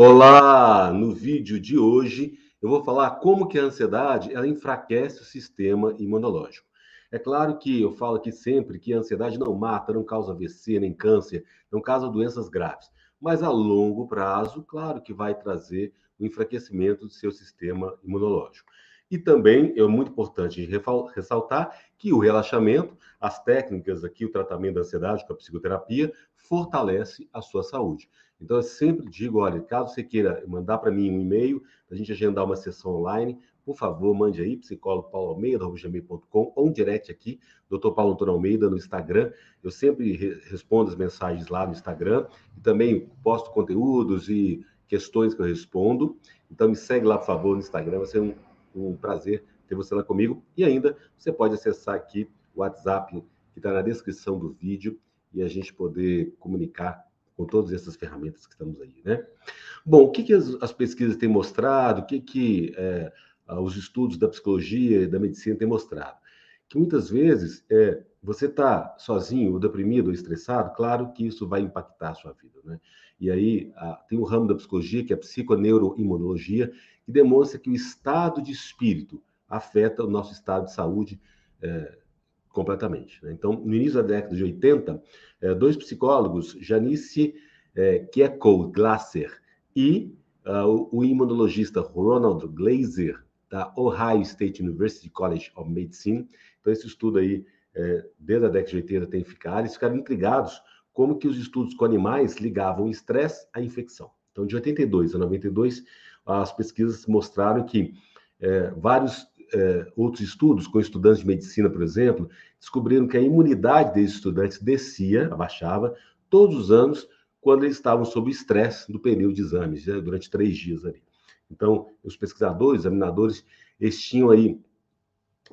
Olá! No vídeo de hoje eu vou falar como que a ansiedade ela enfraquece o sistema imunológico. É claro que eu falo aqui sempre que a ansiedade não mata, não causa AVC, nem câncer, não causa doenças graves. Mas a longo prazo, claro que vai trazer o um enfraquecimento do seu sistema imunológico. E também é muito importante ressaltar que o relaxamento, as técnicas aqui, o tratamento da ansiedade com a psicoterapia, fortalece a sua saúde. Então, eu sempre digo: olha, caso você queira mandar para mim um e-mail, a gente agendar uma sessão online, por favor, mande aí, psicólogo Paulo ou um direct aqui, doutor Paulo Antônio Almeida, no Instagram. Eu sempre re respondo as mensagens lá no Instagram e também posto conteúdos e questões que eu respondo. Então, me segue lá, por favor, no Instagram, vai ser um um prazer ter você lá comigo. E ainda você pode acessar aqui o WhatsApp que está na descrição do vídeo e a gente poder comunicar com todas essas ferramentas que estamos aí, né? Bom, o que, que as, as, pesquisas têm mostrado? O que, que é, os estudos da psicologia e da medicina têm mostrado? Que muitas vezes é, você está sozinho, ou deprimido, ou estressado, claro que isso vai impactar a sua vida, né? E aí a, tem um ramo da psicologia que é a psiconeuroimunologia, que demonstra que o estado de espírito afeta o nosso estado de saúde é, completamente. Né? Então, no início da década de 80, é, dois psicólogos, Janice é, Glasser e ah, o imunologista Ronald Glazer, da Ohio State University College of Medicine. Então, esse estudo aí, é, desde a década de 80, tem que ficar. Eles ficaram intrigados como que os estudos com animais ligavam estresse à infecção. Então, de 82 a 92, as pesquisas mostraram que é, vários é, outros estudos, com estudantes de medicina, por exemplo, descobriram que a imunidade desses estudantes descia, abaixava, todos os anos, quando eles estavam sob estresse do período de exames, né, durante três dias ali. Então, os pesquisadores, examinadores, eles tinham aí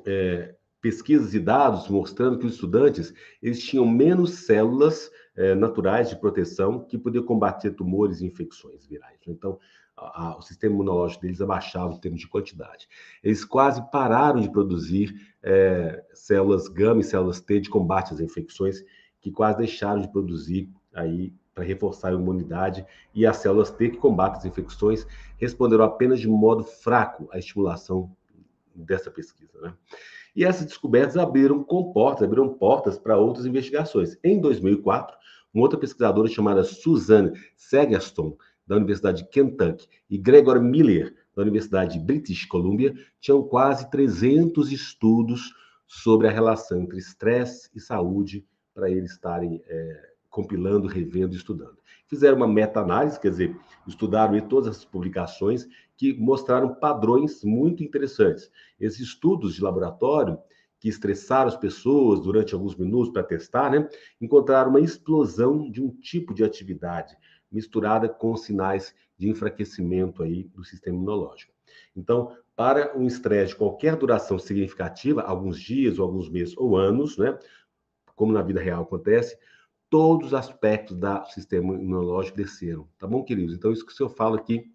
é, pesquisas e dados mostrando que os estudantes eles tinham menos células é, naturais de proteção que podiam combater tumores e infecções virais. Né? Então, a, o sistema imunológico deles abaixava em termos de quantidade. Eles quase pararam de produzir é, células gama e células T de combate às infecções, que quase deixaram de produzir aí para reforçar a imunidade, e as células T que combatem as infecções responderam apenas de modo fraco à estimulação dessa pesquisa. Né? E essas descobertas abriram comportas, abriram portas para outras investigações. Em 2004, uma outra pesquisadora chamada Suzanne Segerston da Universidade de Kentucky, e Gregor Miller, da Universidade de British Columbia, tinham quase 300 estudos sobre a relação entre estresse e saúde para eles estarem é, compilando, revendo e estudando. Fizeram uma meta-análise, quer dizer, estudaram todas as publicações que mostraram padrões muito interessantes. Esses estudos de laboratório que estressaram as pessoas durante alguns minutos para testar, né, encontraram uma explosão de um tipo de atividade, misturada com sinais de enfraquecimento aí do sistema imunológico. Então, para um estresse de qualquer duração significativa, alguns dias, ou alguns meses ou anos, né? Como na vida real acontece, todos os aspectos do sistema imunológico desceram, tá bom, queridos? Então, isso que eu falo aqui,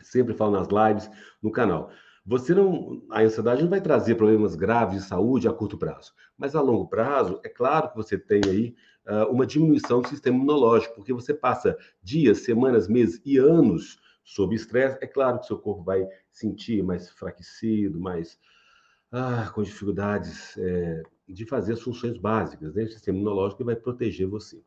sempre falo nas lives, no canal. Você não, a ansiedade não vai trazer problemas graves de saúde a curto prazo, mas a longo prazo, é claro que você tem aí ah, uma diminuição do sistema imunológico, porque você passa dias, semanas, meses e anos sob estresse, é claro que seu corpo vai sentir mais enfraquecido, mais ah, com dificuldades é, de fazer as funções básicas, né? O sistema imunológico vai proteger você.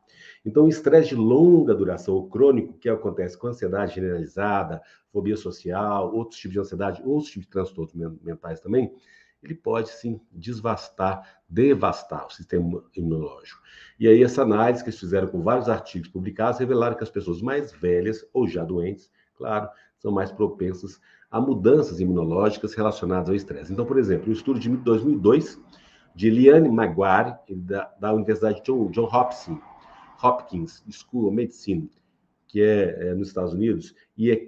Então, estresse de longa duração ou crônico, que acontece com ansiedade generalizada, fobia social, outros tipos de ansiedade, outros tipos de transtornos mentais também, ele pode sim desvastar, devastar o sistema imunológico. E aí, essa análise que eles fizeram com vários artigos publicados revelaram que as pessoas mais velhas ou já doentes, claro, são mais propensas a mudanças imunológicas relacionadas ao estresse. Então, por exemplo, um estudo de 2002 de Liane Maguire, da, da Universidade John, John Hopkins, Hopkins School of Medicine, que é, é, nos Estados Unidos, e é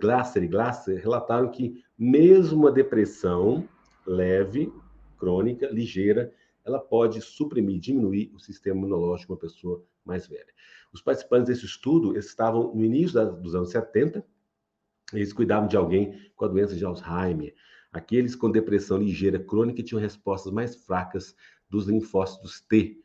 Glasser e Glasser relataram que mesmo a depressão leve, crônica, ligeira, ela pode suprimir, diminuir o sistema imunológico de uma pessoa mais velha. Os participantes desse estudo estavam no início dos anos 70, eles cuidavam de alguém com a doença de Alzheimer. Aqueles com depressão ligeira crônica tinham respostas mais fracas dos linfócitos T,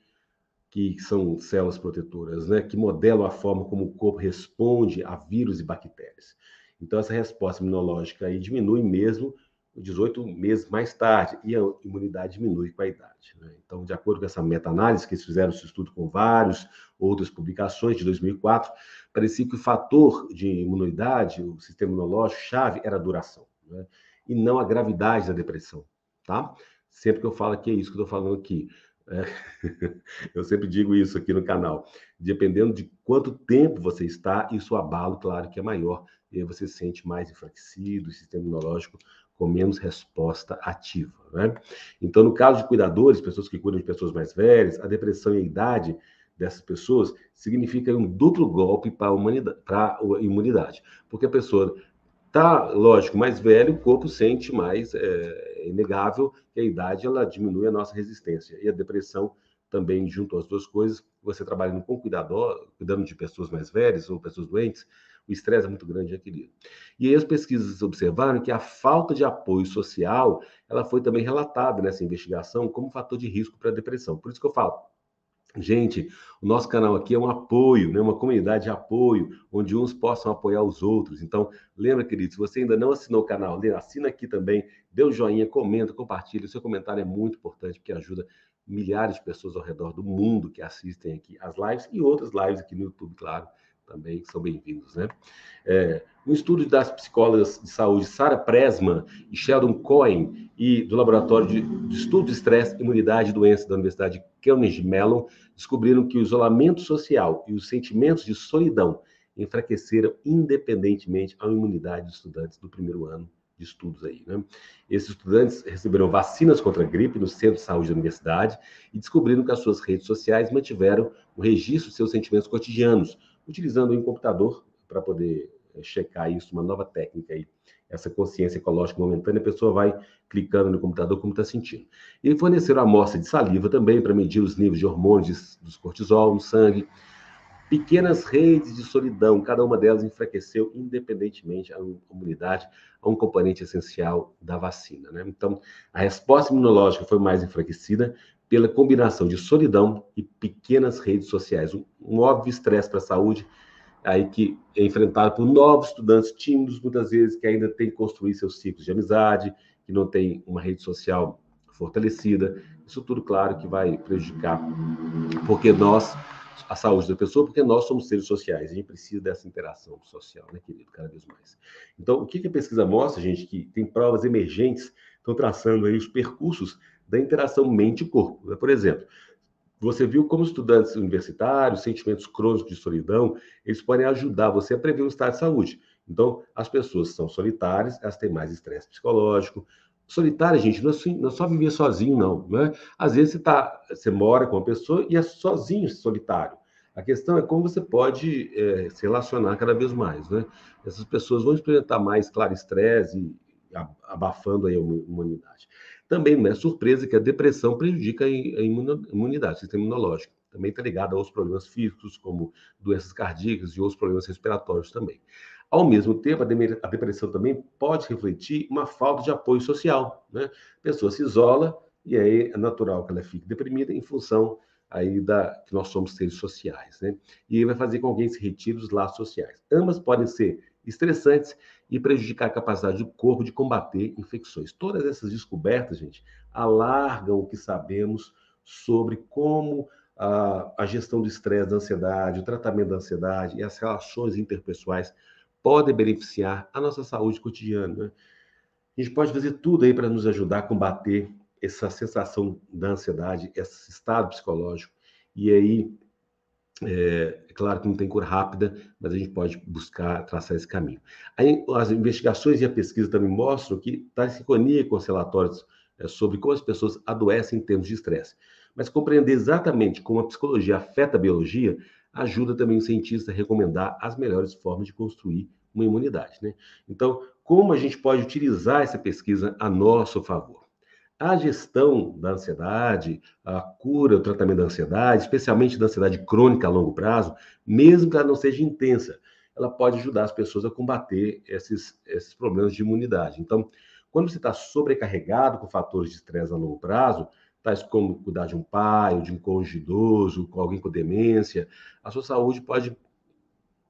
que são células protetoras, né, que modelam a forma como o corpo responde a vírus e bactérias. Então, essa resposta imunológica aí diminui mesmo 18 meses mais tarde, e a imunidade diminui com a idade. Né? Então, de acordo com essa meta-análise, que eles fizeram esse estudo com várias outras publicações de 2004, parecia que o fator de imunidade, o sistema imunológico, chave, era a duração, né? e não a gravidade da depressão. Tá? Sempre que eu falo que é isso que eu estou falando aqui. É. Eu sempre digo isso aqui no canal. Dependendo de quanto tempo você está, isso abalo, claro que é maior, e aí você se sente mais enfraquecido, o sistema imunológico com menos resposta ativa. Né? Então, no caso de cuidadores, pessoas que cuidam de pessoas mais velhas, a depressão e a idade dessas pessoas significa um duplo golpe para a, humanidade, para a imunidade, porque a pessoa tá, lógico, mais velho, o corpo sente mais, é, é inegável que a idade ela diminui a nossa resistência e a depressão também junto às duas coisas, você trabalhando com cuidador, cuidando de pessoas mais velhas ou pessoas doentes, o estresse é muito grande, é querido. E aí as pesquisas observaram que a falta de apoio social, ela foi também relatada nessa investigação como fator de risco para a depressão. Por isso que eu falo, Gente, o nosso canal aqui é um apoio, né? uma comunidade de apoio, onde uns possam apoiar os outros. Então, lembra, querido, se você ainda não assinou o canal, assina aqui também, dê um joinha, comenta, compartilha. O seu comentário é muito importante, porque ajuda milhares de pessoas ao redor do mundo que assistem aqui as lives e outras lives aqui no YouTube, claro, também são bem-vindos, né? É, um estudo das psicólogas de saúde Sarah Presman e Sheldon Cohen e do Laboratório de, de Estudo de Estresse, Imunidade e Doença da Universidade de Carnegie Mellon descobriram que o isolamento social e os sentimentos de solidão enfraqueceram independentemente a imunidade dos estudantes do primeiro ano de estudos aí, né? Esses estudantes receberam vacinas contra a gripe no centro de saúde da universidade e descobriram que as suas redes sociais mantiveram o registro de seus sentimentos cotidianos, utilizando um computador para poder eh, checar isso, uma nova técnica aí, essa consciência ecológica momentânea, a pessoa vai clicando no computador como está sentindo. E forneceram amostra de saliva também para medir os níveis de hormônios dos cortisol no sangue. Pequenas redes de solidão, cada uma delas enfraqueceu independentemente a comunidade, a um componente essencial da vacina. Né? Então, a resposta imunológica foi mais enfraquecida, pela combinação de solidão e pequenas redes sociais. Um, um óbvio estresse para a saúde, aí que é enfrentado por novos estudantes tímidos, muitas vezes, que ainda têm que construir seus ciclos de amizade, que não tem uma rede social fortalecida. Isso tudo, claro, que vai prejudicar, porque nós, a saúde da pessoa, porque nós somos seres sociais, a gente precisa dessa interação social, né, querido, cada vez mais. Então, o que, que a pesquisa mostra, gente, que tem provas emergentes, estão traçando aí os percursos da interação mente-corpo. Né? Por exemplo, você viu como estudantes universitários, sentimentos crônicos de solidão, eles podem ajudar você a prever o estado de saúde. Então, as pessoas são solitárias, elas têm mais estresse psicológico. Solitária, gente, não é, assim, não é só viver sozinho, não. Né? Às vezes você, tá, você mora com uma pessoa e é sozinho, solitário. A questão é como você pode é, se relacionar cada vez mais. Né? Essas pessoas vão experimentar mais, claro, estresse, abafando aí a humanidade. Também não é surpresa que a depressão prejudica a imunidade, o sistema imunológico. Também está ligado aos problemas físicos, como doenças cardíacas e outros problemas respiratórios também. Ao mesmo tempo, a depressão também pode refletir uma falta de apoio social. Né? A pessoa se isola e aí é natural que ela fique deprimida em função aí da que nós somos seres sociais, né? E vai fazer com que alguém se retire dos laços sociais. Ambas podem ser estressantes e prejudicar a capacidade do corpo de combater infecções. Todas essas descobertas, gente, alargam o que sabemos sobre como a, a gestão do estresse, da ansiedade, o tratamento da ansiedade e as relações interpessoais podem beneficiar a nossa saúde cotidiana. Né? A gente pode fazer tudo aí para nos ajudar a combater essa sensação da ansiedade, esse estado psicológico. E aí, é, é, claro que não tem cor rápida, mas a gente pode buscar traçar esse caminho. Aí, as investigações e a pesquisa também mostram que está em sincronia com os relatórios é, sobre como as pessoas adoecem em termos de estresse. Mas compreender exatamente como a psicologia afeta a biologia ajuda também o cientista a recomendar as melhores formas de construir uma imunidade. Né? Então, como a gente pode utilizar essa pesquisa a nosso favor? a gestão da ansiedade, a cura, o tratamento da ansiedade, especialmente da ansiedade crônica a longo prazo, mesmo que ela não seja intensa, ela pode ajudar as pessoas a combater esses, esses problemas de imunidade. Então, quando você está sobrecarregado com fatores de estresse a longo prazo, tais como cuidar de um pai, ou de um cônjuge idoso, com alguém com demência, a sua saúde pode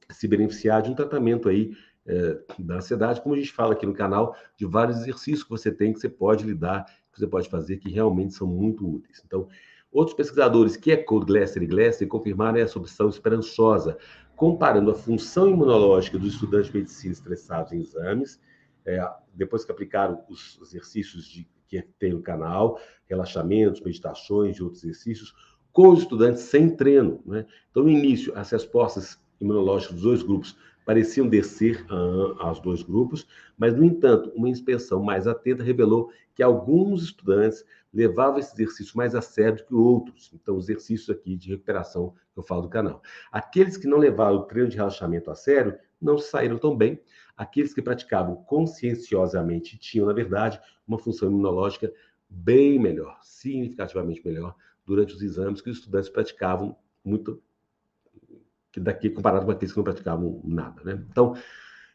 se beneficiar de um tratamento aí eh, da ansiedade, como a gente fala aqui no canal, de vários exercícios que você tem que você pode lidar que você pode fazer que realmente são muito úteis. Então, outros pesquisadores que é Cole Glesser e Glesser confirmaram essa opção esperançosa, comparando a função imunológica dos estudantes de medicina estressados em exames, é, depois que aplicaram os exercícios de, que tem no canal, relaxamentos, meditações e outros exercícios, com os estudantes sem treino. Né? Então, no início, as respostas imunológicas dos dois grupos pareciam descer ah, aos dois grupos, mas, no entanto, uma inspeção mais atenta revelou que alguns estudantes levavam esse exercício mais a sério do que outros. Então, os exercícios aqui de recuperação que eu falo do canal. Aqueles que não levaram o treino de relaxamento a sério não saíram tão bem. Aqueles que praticavam conscienciosamente tinham, na verdade, uma função imunológica bem melhor, significativamente melhor, durante os exames que os estudantes praticavam muito que daqui comparado com aqueles que não praticavam nada, né? Então,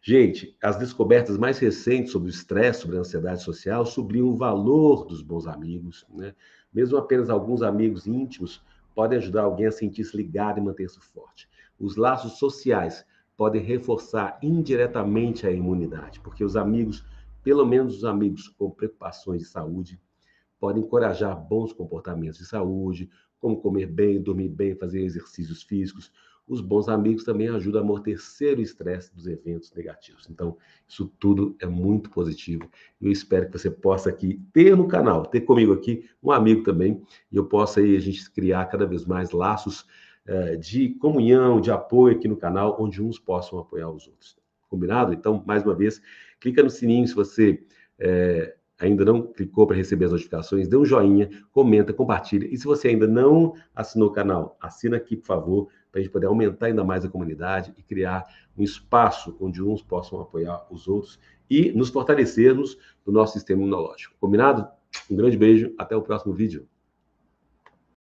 gente, as descobertas mais recentes sobre o estresse, sobre a ansiedade social, sobre o valor dos bons amigos, né? Mesmo apenas alguns amigos íntimos podem ajudar alguém a sentir-se ligado e manter-se forte. Os laços sociais podem reforçar indiretamente a imunidade, porque os amigos, pelo menos os amigos com preocupações de saúde, podem encorajar bons comportamentos de saúde, como comer bem, dormir bem, fazer exercícios físicos os bons amigos também ajudam a amortecer o estresse dos eventos negativos. Então, isso tudo é muito positivo. Eu espero que você possa aqui ter no canal, ter comigo aqui um amigo também, e eu possa aí a gente criar cada vez mais laços eh, de comunhão, de apoio aqui no canal, onde uns possam apoiar os outros. Combinado? Então, mais uma vez, clica no sininho se você eh, ainda não clicou para receber as notificações, dê um joinha, comenta, compartilha. E se você ainda não assinou o canal, assina aqui, por favor para a gente poder aumentar ainda mais a comunidade e criar um espaço onde uns possam apoiar os outros e nos fortalecermos no nosso sistema imunológico. Combinado? Um grande beijo, até o próximo vídeo.